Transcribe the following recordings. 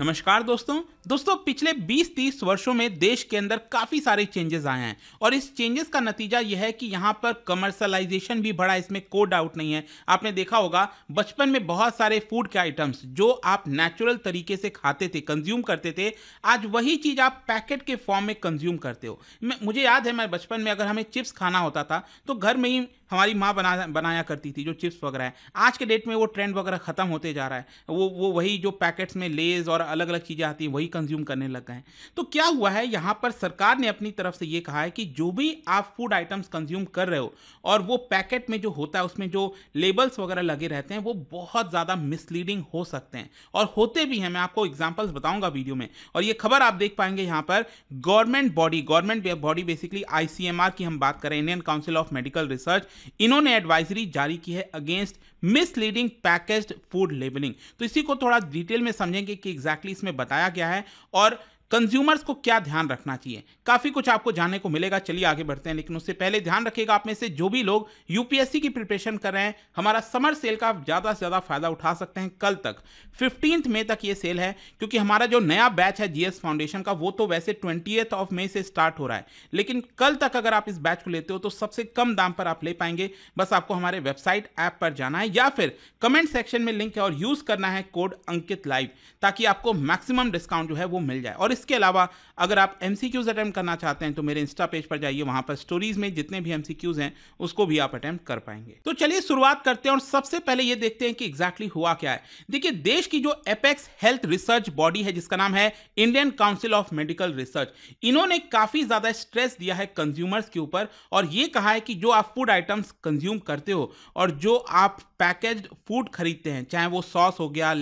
नमस्कार दोस्तों दोस्तों पिछले 20-30 वर्षों में देश के अंदर काफ़ी सारे चेंजेस आए हैं और इस चेंजेस का नतीजा यह है कि यहाँ पर कमर्शलाइजेशन भी बढ़ा इसमें कोई डाउट नहीं है आपने देखा होगा बचपन में बहुत सारे फूड के आइटम्स जो आप नेचुरल तरीके से खाते थे कंज्यूम करते थे आज वही चीज़ आप पैकेट के फॉर्म में कंज्यूम करते हो मुझे याद है मैं बचपन में अगर हमें चिप्स खाना होता था तो घर में ही हमारी माँ बना बनाया करती थी जो चिप्स वगैरह है आज के डेट में वो ट्रेंड वगैरह ख़त्म होते जा रहा है वो वो वही जो पैकेट्स में लेज और द्वारा अलग अलग चीज़ें आती हैं वही कंज्यूम करने लग गए हैं तो क्या हुआ है यहाँ पर सरकार ने अपनी तरफ से ये कहा है कि जो भी आप फूड आइटम्स कंज्यूम कर रहे हो और वो पैकेट में जो होता है उसमें जो लेबल्स वगैरह लगे रहते हैं वो बहुत ज़्यादा मिसलीडिंग हो सकते हैं और होते भी हैं मैं आपको एग्जाम्पल्स बताऊंगा वीडियो में और ये खबर आप देख पाएंगे यहाँ पर government body government body basically ICMR की हम बात करें Indian Council of Medical Research इन्होंने एडवाइजरी जारी की है against misleading package food labelling तो इसी को थोड़ा डिटेल में समझेंगे कि एग्जैक्ट एग्जैक्टली exactly इसमें बताया गया है और कंज्यूमर्स को क्या ध्यान रखना चाहिए काफ़ी कुछ आपको जानने को मिलेगा चलिए आगे बढ़ते हैं लेकिन उससे पहले ध्यान रखिएगा आप में से जो भी लोग यूपीएससी की प्रिपरेशन कर रहे हैं हमारा समर सेल का ज़्यादा से ज़्यादा फ़ायदा उठा सकते हैं कल तक फिफ्टींथ मे तक ये सेल है क्योंकि हमारा जो नया बैच है जीएस फाउंडेशन का वो तो वैसे ट्वेंटी ऑफ मे से स्टार्ट हो रहा है लेकिन कल तक अगर आप इस बैच को लेते हो तो सबसे कम दाम पर आप ले पाएंगे बस आपको हमारे वेबसाइट ऐप पर जाना है या फिर कमेंट सेक्शन में लिंक है और यूज़ करना है कोड अंकित लाइव ताकि आपको मैक्सिमम डिस्काउंट जो है वो मिल जाए और इस इसके अलावा अगर आप एम सी क्यूज़ अटैम्प्ट करना चाहते हैं तो मेरे इंस्टा पेज पर जाइए वहां पर स्टोरीज में जितने भी एम सी क्यूज़ हैं उसको भी आप अटैम्प्ट कर पाएंगे तो चलिए शुरुआत करते हैं और सबसे पहले ये देखते हैं कि एग्जैक्टली exactly हुआ क्या है देखिए देश की जो एपेक्स हेल्थ रिसर्च बॉडी है जिसका नाम है Indian Council of Medical Research इन्होंने काफ़ी ज़्यादा स्ट्रेस दिया है कंज्यूमर्स के ऊपर और ये कहा है कि जो आप फूड आइटम्स कंज्यूम करते हो और जो आप पैकेज्ड फूड खरीदते हैं चाहे वो सॉस हो गया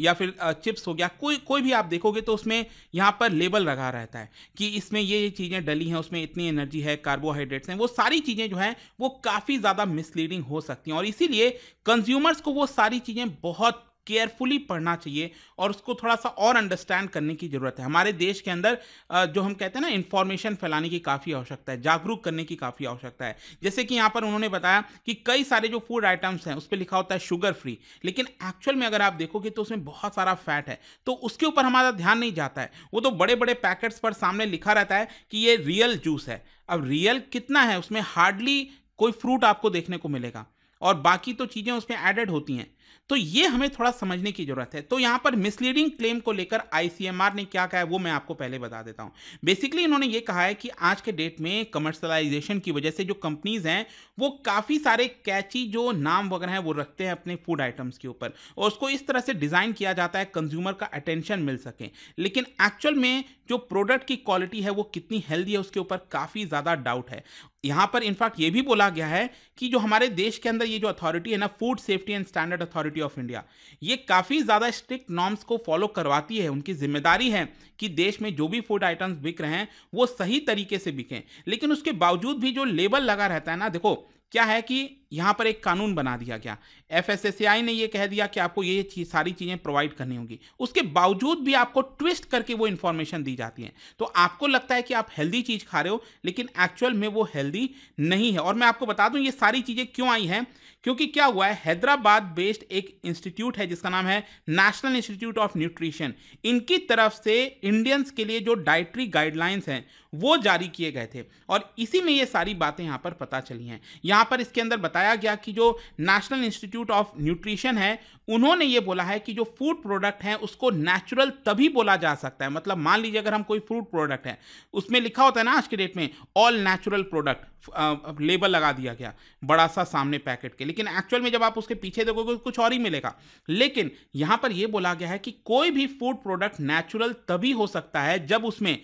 या फिर चिप्स हो गया कोई कोई भी आप देखोगे तो उसमें यहाँ पर लेबल लगा रहता है कि इसमें ये ये चीज़ें डली हैं उसमें इतनी एनर्जी है कार्बोहाइड्रेट्स हैं वो सारी चीज़ें जो हैं वो काफ़ी ज़्यादा मिसलीडिंग हो सकती हैं और इसीलिए कंज्यूमर्स को वो सारी चीज़ें बहुत केयरफुली पढ़ना चाहिए और उसको थोड़ा सा और अंडरस्टैंड करने की ज़रूरत है हमारे देश के अंदर जो हम कहते हैं ना इन्फॉर्मेशन फैलाने की काफ़ी आवश्यकता है जागरूक करने की काफ़ी आवश्यकता है जैसे कि यहाँ पर उन्होंने बताया कि कई सारे जो फूड आइटम्स हैं उस पर लिखा होता है शुगर फ्री लेकिन एक्चुअल में अगर आप देखोगे तो उसमें बहुत सारा फैट है तो उसके ऊपर हमारा ध्यान नहीं जाता है वो तो बड़े बड़े पैकेट्स पर सामने लिखा रहता है कि ये रियल जूस है अब रियल कितना है उसमें हार्डली कोई फ्रूट आपको देखने को मिलेगा और बाकी तो चीज़ें उसमें एडेड होती हैं तो ये हमें थोड़ा समझने की जरूरत है तो यहां पर मिसलीडिंग क्लेम को लेकर आईसीएमआर ने क्या कहा है वो मैं आपको पहले बता देता हूं बेसिकली इन्होंने ये कहा है कि आज के डेट में कमर्शलाइजेशन की वजह से जो कंपनीज हैं वो काफ़ी सारे कैची जो नाम वगैरह हैं वो रखते हैं अपने फूड आइटम्स के ऊपर और उसको इस तरह से डिज़ाइन किया जाता है कंज्यूमर का अटेंशन मिल सके लेकिन एक्चुअल में जो प्रोडक्ट की क्वालिटी है वो कितनी हेल्दी है उसके ऊपर काफ़ी ज़्यादा डाउट है यहां पर इनफैक्ट ये भी बोला गया है कि जो हमारे देश के अंदर ये जो अथॉरिटी है ना Food Safety and Standard Authority Authority of India ये काफ़ी ज़्यादा स्ट्रिक्ट नॉर्म्स को फॉलो करवाती है उनकी जिम्मेदारी है कि देश में जो भी फूड आइटम्स बिक रहे हैं वो सही तरीके से बिकें लेकिन उसके बावजूद भी जो लेबल लगा रहता है ना देखो क्या है कि यहाँ पर एक कानून बना दिया गया एफ ने ये कह दिया कि आपको ये चीज सारी चीज़ें प्रोवाइड करनी होगी उसके बावजूद भी आपको ट्विस्ट करके वो इन्फॉर्मेशन दी जाती है तो आपको लगता है कि आप हेल्दी चीज़ खा रहे हो लेकिन एक्चुअल में वो हेल्दी नहीं है और मैं आपको बता दूँ ये सारी चीज़ें क्यों आई हैं क्योंकि क्या हुआ है हैदराबाद बेस्ड एक इंस्टीट्यूट है जिसका नाम है नेशनल इंस्टीट्यूट ऑफ न्यूट्रिशन इनकी तरफ से इंडियंस के लिए जो डाइटरी गाइडलाइंस हैं वो जारी किए गए थे और इसी में ये सारी बातें यहाँ पर पता चली हैं यहाँ पर इसके अंदर बताया बताया गया कि जो नेशनल इंस्टीट्यूट ऑफ न्यूट्रिशन है उन्होंने ये बोला है कि जो फूड प्रोडक्ट है उसको नेचुरल तभी बोला जा सकता है मतलब मान लीजिए अगर हम कोई फूड प्रोडक्ट है उसमें लिखा होता है ना आज के डेट में ऑल नेचुरल प्रोडक्ट लेबल लगा दिया गया बड़ा सा सामने पैकेट के लेकिन एक्चुअल में जब आप उसके पीछे देखोगे कुछ और ही मिलेगा लेकिन यहाँ पर यह बोला गया है कि कोई भी फूड प्रोडक्ट नेचुरल तभी हो सकता है जब उसमें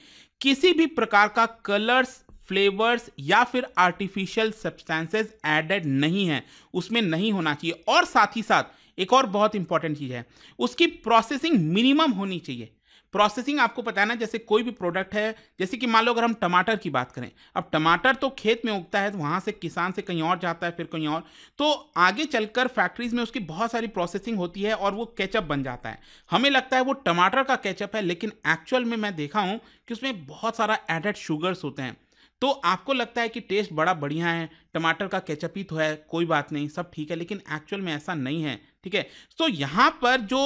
किसी भी प्रकार का कलर्स फ्लेवर्स या फिर आर्टिफिशियल सब्सटेंसेस एडेड नहीं है उसमें नहीं होना चाहिए और साथ ही साथ एक और बहुत इंपॉर्टेंट चीज़ है उसकी प्रोसेसिंग मिनिमम होनी चाहिए प्रोसेसिंग आपको पता है ना जैसे कोई भी प्रोडक्ट है जैसे कि मान लो अगर हम टमाटर की बात करें अब टमाटर तो खेत में उगता है तो वहाँ से किसान से कहीं और जाता है फिर कहीं और तो आगे चलकर फैक्ट्रीज में उसकी बहुत सारी प्रोसेसिंग होती है और वो केचअप बन जाता है हमें लगता है वो टमाटर का कैचअप है लेकिन एक्चुअल में मैं देखा हूँ कि उसमें बहुत सारा एडेड शुगर्स होते हैं तो आपको लगता है कि टेस्ट बड़ा बढ़िया है टमाटर का कैचअप ही तो है कोई बात नहीं सब ठीक है लेकिन एक्चुअल में ऐसा नहीं है ठीक है सो यहां पर जो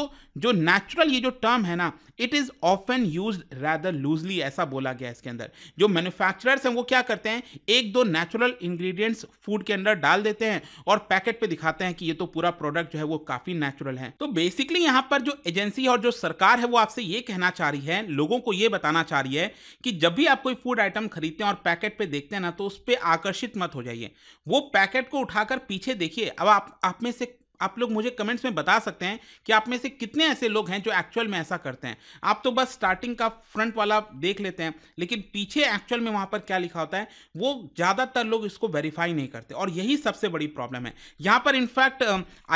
जो नेचुरल ये जो टर्म है ना it is often use rather loosely ऐसा बोला गया इसके अंदर जो मैन्युफैक्चरर्स हैं वो क्या करते हैं एक दो नेचुरल इंग्रेडिएंट्स फूड के अंदर डाल देते हैं और पैकेट पे दिखाते हैं कि ये तो पूरा प्रोडक्ट जो है वो काफ़ी नेचुरल है तो बेसिकली यहां पर जो एजेंसी और जो सरकार है वो आपसे ये कहना चाह रही है लोगों को ये बताना चाह रही है कि जब भी आप कोई फूड आइटम खरीदते हैं और पैकेट पर देखते हैं ना तो उस पर आकर्षित मत हो जाइए वो पैकेट को उठाकर पीछे देखिए अब आप आप में से आप लोग मुझे कमेंट्स में बता सकते हैं कि आप में से कितने ऐसे लोग हैं जो एक्चुअल में ऐसा करते हैं आप तो बस स्टार्टिंग का फ्रंट वाला देख लेते हैं लेकिन पीछे एक्चुअल में वहां पर क्या लिखा होता है वो ज़्यादातर लोग इसको वेरीफाई नहीं करते और यही सबसे बड़ी प्रॉब्लम है यहां पर इनफैक्ट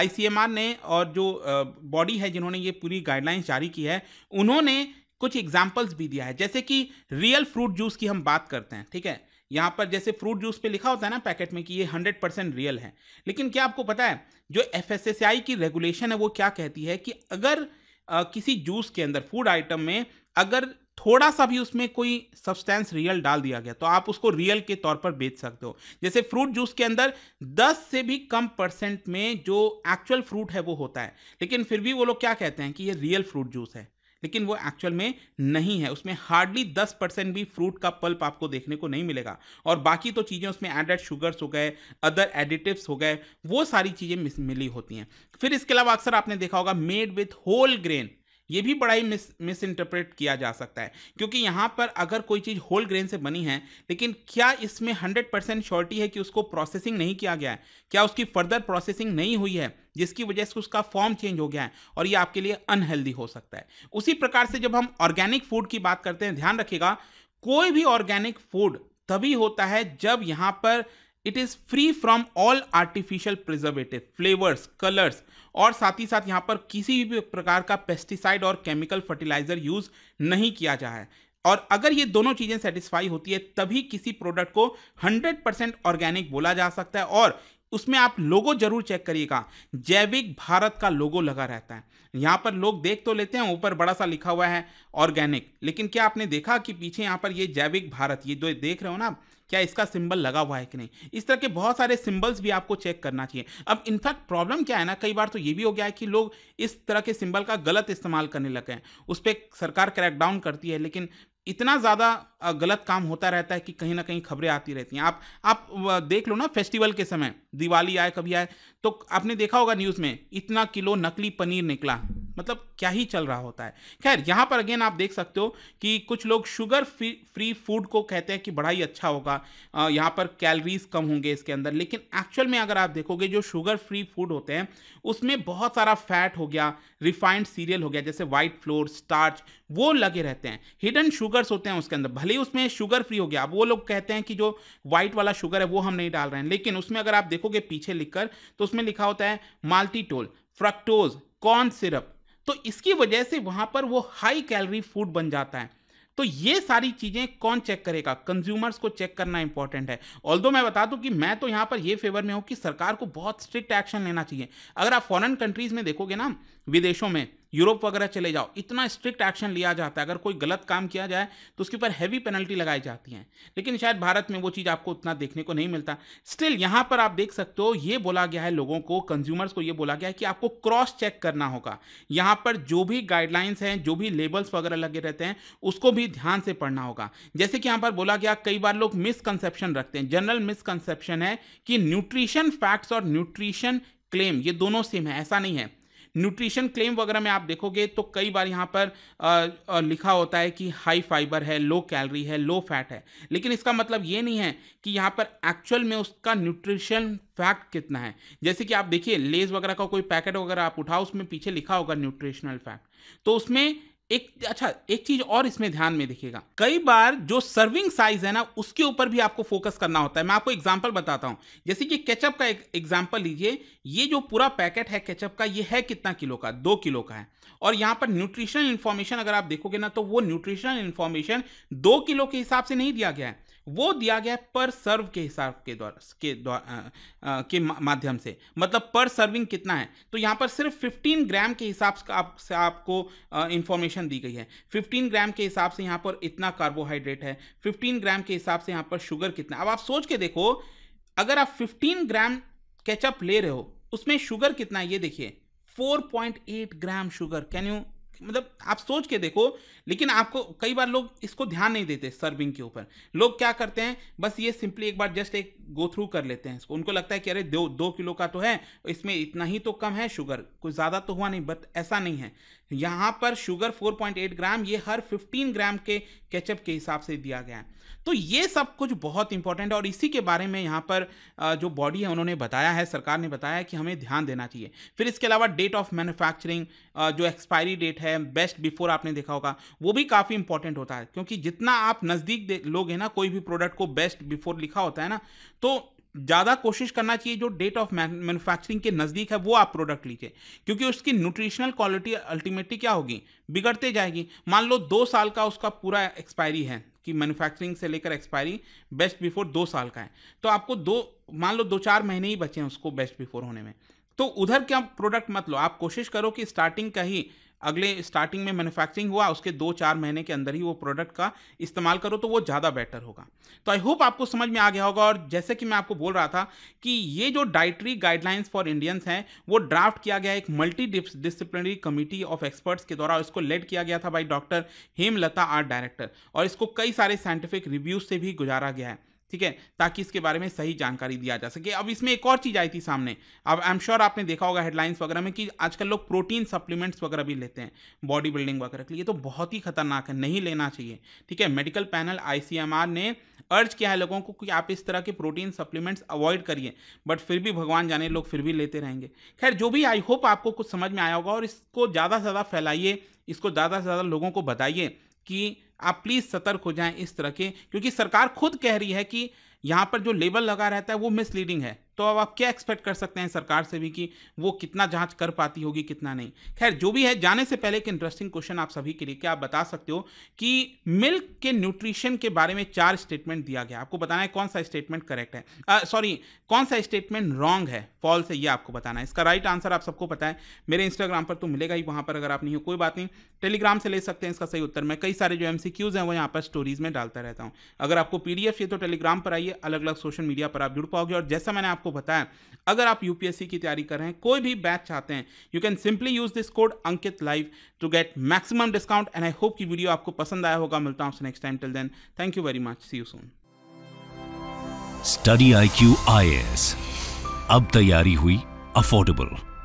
आई ने और जो बॉडी है जिन्होंने ये पूरी गाइडलाइंस जारी की है उन्होंने कुछ एग्जाम्पल्स भी दिया है जैसे कि रियल फ्रूट जूस की हम बात करते हैं ठीक है यहाँ पर जैसे फ्रूट जूस पे लिखा होता है ना पैकेट में कि ये हंड्रेड परसेंट रियल है लेकिन क्या आपको पता है जो एफ की रेगुलेशन है वो क्या कहती है कि अगर आ, किसी जूस के अंदर फूड आइटम में अगर थोड़ा सा भी उसमें कोई सब्सटेंस रियल डाल दिया गया तो आप उसको रियल के तौर पर बेच सकते हो जैसे फ्रूट जूस के अंदर 10 से भी कम परसेंट में जो एक्चुअल फ्रूट है वो होता है लेकिन फिर भी वो लोग क्या कहते हैं कि ये रियल फ्रूट जूस है लेकिन वो एक्चुअल में नहीं है उसमें हार्डली दस परसेंट भी फ्रूट का पल्प आपको देखने को नहीं मिलेगा और बाकी तो चीज़ें उसमें एडेड शुगर्स हो गए अदर एडिटिव्स हो गए वो सारी चीज़ें मिली होती हैं फिर इसके अलावा अक्सर आपने देखा होगा मेड विथ होल ग्रेन ये भी बड़ा ही मिस मिस इंटरप्रेट किया जा सकता है क्योंकि यहाँ पर अगर कोई चीज़ होल ग्रेन से बनी है लेकिन क्या इसमें हंड्रेड परसेंट श्योरिटी है कि उसको प्रोसेसिंग नहीं किया गया है क्या उसकी फर्दर प्रोसेसिंग नहीं हुई है जिसकी वजह से उसका फॉर्म चेंज हो गया है और ये आपके लिए अनहेल्दी हो सकता है उसी प्रकार से जब हम ऑर्गेनिक फूड की बात करते हैं ध्यान रखिएगा कोई भी ऑर्गेनिक फूड तभी होता है जब यहाँ पर it is free from all artificial preservative flavours colours और साथ ही साथ यहाँ पर किसी भी प्रकार का पेस्टिसाइड और केमिकल फर्टिलाइजर यूज़ नहीं किया जा है और अगर ये दोनों चीज़ें सेटिस्फाई होती है तभी किसी प्रोडक्ट को 100% ऑर्गेनिक बोला जा सकता है और उसमें आप लोगो जरूर चेक करिएगा जैविक भारत का लोगो लगा रहता है यहाँ पर लोग देख तो लेते हैं ऊपर बड़ा सा लिखा हुआ है ऑर्गेनिक लेकिन क्या आपने देखा कि पीछे यहाँ पर ये जैविक भारत ये जो देख रहे हो ना क्या इसका सिंबल लगा हुआ है कि नहीं इस तरह के बहुत सारे सिंबल्स भी आपको चेक करना चाहिए अब इनफैक्ट प्रॉब्लम क्या है ना कई बार तो ये भी हो गया है कि लोग इस तरह के सिंबल का गलत इस्तेमाल करने लगे हैं उस पर सरकार क्रैकडाउन करती है लेकिन इतना ज़्यादा गलत काम होता रहता है कि कहीं ना कहीं खबरें आती रहती हैं आप आप देख लो ना फेस्टिवल के समय दिवाली आए कभी आए तो आपने देखा होगा न्यूज़ में इतना किलो नकली पनीर निकला मतलब क्या ही चल रहा होता है खैर यहाँ पर अगेन आप देख सकते हो कि कुछ लोग शुगर फ्री फूड को कहते हैं कि बड़ा ही अच्छा होगा यहाँ पर कैलरीज कम होंगे इसके अंदर लेकिन एक्चुअल में अगर आप देखोगे जो शुगर फ्री फूड होते हैं उसमें बहुत सारा फैट हो गया रिफाइंड सीरियल हो गया जैसे वाइट फ्लोर स्टार्च वो लगे रहते हैं हिडन शुगर्स होते हैं उसके अंदर भले ही उसमें शुगर फ्री हो गया अब वो लोग कहते हैं कि जो वाइट वाला शुगर है वो हम नहीं डाल रहे हैं लेकिन उसमें अगर आप देखोगे पीछे लिखकर तो उसमें लिखा होता है माल्टीटोल फ्रक्टोज कॉर्न सिरप तो इसकी वजह से वहां पर वो हाई कैलोरी फूड बन जाता है तो ये सारी चीज़ें कौन चेक करेगा कंज्यूमर्स को चेक करना इंपॉर्टेंट है ऑल दो मैं बता दूं कि मैं तो यहां पर ये फेवर में हूं कि सरकार को बहुत स्ट्रिक्ट एक्शन लेना चाहिए अगर आप फॉरेन कंट्रीज़ में देखोगे ना विदेशों में यूरोप वगैरह चले जाओ इतना स्ट्रिक्ट एक्शन लिया जाता है अगर कोई गलत काम किया जाए तो उसके ऊपर हैवी पेनल्टी लगाई जाती है लेकिन शायद भारत में वो चीज़ आपको उतना देखने को नहीं मिलता स्टिल यहाँ पर आप देख सकते हो ये बोला गया है लोगों को कंज्यूमर्स को ये बोला गया है कि आपको क्रॉस चेक करना होगा यहाँ पर जो भी गाइडलाइंस हैं जो भी लेबल्स वगैरह लगे रहते हैं उसको भी ध्यान से पढ़ना होगा जैसे कि यहाँ पर बोला गया कई बार लोग मिसकनसेप्शन रखते हैं जनरल मिसकनसेप्शन है कि न्यूट्रिशन फैक्ट्स और न्यूट्रिशन क्लेम ये दोनों सेम है ऐसा नहीं है न्यूट्रिशन क्लेम वगैरह में आप देखोगे तो कई बार यहाँ पर लिखा होता है कि हाई फाइबर है लो कैलरी है लो फैट है लेकिन इसका मतलब ये नहीं है कि यहाँ पर एक्चुअल में उसका न्यूट्रिशन फैक्ट कितना है जैसे कि आप देखिए लेज वगैरह का कोई पैकेट वगैरह आप उठाओ उसमें पीछे लिखा होगा न्यूट्रिशनल फैक्ट तो उसमें एक अच्छा एक चीज और इसमें ध्यान में देखिएगा कई बार जो सर्विंग साइज है ना उसके ऊपर भी आपको फोकस करना होता है मैं आपको एग्जांपल बताता हूं जैसे कि केचप का एक एग्जांपल लीजिए ये जो पूरा पैकेट है केचप का ये है कितना किलो का दो किलो का है और यहां पर न्यूट्रिशनल इंफॉर्मेशन अगर आप देखोगे ना तो वो न्यूट्रिशनल इंफॉर्मेशन दो किलो के हिसाब से नहीं दिया गया है वो दिया गया है पर सर्व के हिसाब के द्वारा के द्वारा के माध्यम से मतलब पर सर्विंग कितना है तो यहाँ पर सिर्फ 15 ग्राम के हिसाब से आप से आपको इन्फॉर्मेशन दी गई है 15 ग्राम के हिसाब से यहाँ पर इतना कार्बोहाइड्रेट है 15 ग्राम के हिसाब से यहाँ पर शुगर कितना अब आप सोच के देखो अगर आप फिफ्टीन ग्राम कैचअप ले रहे हो उसमें शुगर कितना है ये देखिए 4.8 ग्राम शुगर कैन यू मतलब आप सोच के देखो लेकिन आपको कई बार लोग इसको ध्यान नहीं देते सर्विंग के ऊपर लोग क्या करते हैं बस ये सिंपली एक बार जस्ट एक गो थ्रू कर लेते हैं इसको उनको लगता है कि अरे दो दो किलो का तो है इसमें इतना ही तो कम है शुगर कुछ ज़्यादा तो हुआ नहीं बट ऐसा नहीं है यहाँ पर शुगर 4.8 ग्राम ये हर 15 ग्राम के कैचअप के हिसाब से दिया गया है तो ये सब कुछ बहुत इंपॉर्टेंट है और इसी के बारे में यहाँ पर जो बॉडी है उन्होंने बताया है सरकार ने बताया कि हमें ध्यान देना चाहिए फिर इसके अलावा डेट ऑफ मैन्युफैक्चरिंग जो एक्सपायरी डेट है बेस्ट बिफोर आपने देखा होगा वो भी काफ़ी इंपॉर्टेंट होता है क्योंकि जितना आप नज़दीक लोग हैं ना कोई भी प्रोडक्ट को बेस्ट बिफोर लिखा होता है ना तो ज़्यादा कोशिश करना चाहिए जो डेट ऑफ मैन्युफैक्चरिंग के नज़दीक है वो आप प्रोडक्ट लीजिए क्योंकि उसकी न्यूट्रिशनल क्वालिटी अल्टीमेटली क्या होगी बिगड़ते जाएगी मान लो दो साल का उसका पूरा एक्सपायरी है कि मैन्युफैक्चरिंग से लेकर एक्सपायरी बेस्ट बिफोर दो साल का है तो आपको दो मान लो दो चार महीने ही बचे हैं उसको बेस्ट बिफोर होने में तो उधर क्या प्रोडक्ट मत लो आप कोशिश करो कि स्टार्टिंग का ही अगले स्टार्टिंग में मैन्युफैक्चरिंग हुआ उसके दो चार महीने के अंदर ही वो प्रोडक्ट का इस्तेमाल करो तो वो ज़्यादा बेटर होगा तो आई होप आपको समझ में आ गया होगा और जैसे कि मैं आपको बोल रहा था कि ये जो डाइटरी गाइडलाइंस फॉर इंडियंस हैं वो ड्राफ्ट किया गया एक multi disciplinary committee of experts के द्वारा इसको लेड किया गया था by doctor Hemlata art director और इसको कई सारे साइंटिफिक रिव्यूज से भी गुजारा गया है ठीक है ताकि इसके बारे में सही जानकारी दिया जा सके अब इसमें एक और चीज़ आई थी सामने अब आई एम श्योर आपने देखा होगा हेडलाइंस वगैरह में कि आजकल लोग प्रोटीन सप्लीमेंट्स वगैरह भी लेते हैं बॉडी बिल्डिंग वगैरह के लिए तो बहुत ही खतरनाक है नहीं लेना चाहिए ठीक है मेडिकल पैनल आई ने अर्ज किया है लोगों को कि आप इस तरह के प्रोटीन सप्लीमेंट्स अवॉइड करिए बट फिर भी भगवान जाने लोग फिर भी लेते रहेंगे खैर जो भी आई होप आपको कुछ समझ में आया होगा और इसको ज़्यादा से ज़्यादा फैलाइए इसको ज़्यादा से ज़्यादा लोगों को बताइए कि आप प्लीज़ सतर्क हो जाएं इस तरह के क्योंकि सरकार खुद कह रही है कि यहाँ पर जो लेबल लगा रहता है वो मिसलीडिंग है तो अब आप क्या एक्सपेक्ट कर सकते हैं सरकार से भी कि वो कितना जांच कर पाती होगी कितना नहीं खैर जो भी है जाने से पहले एक इंटरेस्टिंग क्वेश्चन आप सभी के लिए क्या आप बता सकते हो कि मिल्क के न्यूट्रिशन के बारे में चार स्टेटमेंट दिया गया आपको बताना है कौन सा स्टेटमेंट करेक्ट है सॉरी कौन सा स्टेटमेंट रॉन्ग है फॉल्स है ये आपको बताना है इसका राइट right आंसर आप सबको पता है मेरे इंस्टाग्राम पर तो मिलेगा ही वहाँ पर अगर आप नहीं हो कोई बात नहीं टेलीग्राम से ले सकते हैं इसका सही उत्तर मैं कई सारे जो एम हैं वो यहाँ पर स्टोरीज में डालता रहता हूँ अगर आपको पी चाहिए तो टेलीग्राम पर आइए अलग अलग सोशल मीडिया पर आप जुड़ पाओगे और जैसा मैंने आपको बताया अगर आप यूपीएससी की तैयारी कर रहे हैं कोई भी बैच चाहते हैं you can simply use this code Ankit live to get maximum discount and I hope कि वीडियो आपको पसंद आया होगा मिलता हूं next time till then thank you very much see you soon study I Q I S अब तैयारी हुई अफोर्डेबल